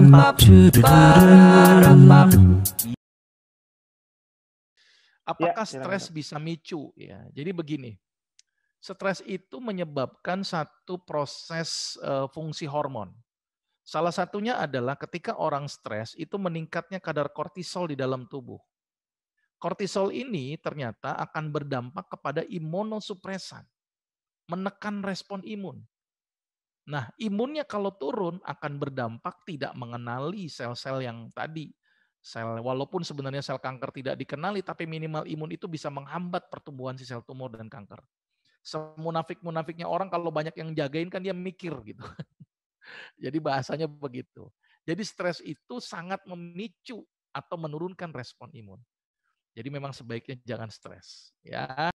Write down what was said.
Apakah ya, stres bisa micu? Ya, jadi begini, stres itu menyebabkan satu proses uh, fungsi hormon. Salah satunya adalah ketika orang stres itu meningkatnya kadar kortisol di dalam tubuh. Kortisol ini ternyata akan berdampak kepada imunosupresan, menekan respon imun. Nah, imunnya kalau turun akan berdampak tidak mengenali sel-sel yang tadi. Sel walaupun sebenarnya sel kanker tidak dikenali tapi minimal imun itu bisa menghambat pertumbuhan si sel tumor dan kanker. Semunafik-munafiknya orang kalau banyak yang jagain kan dia mikir gitu. Jadi bahasanya begitu. Jadi stres itu sangat memicu atau menurunkan respon imun. Jadi memang sebaiknya jangan stres ya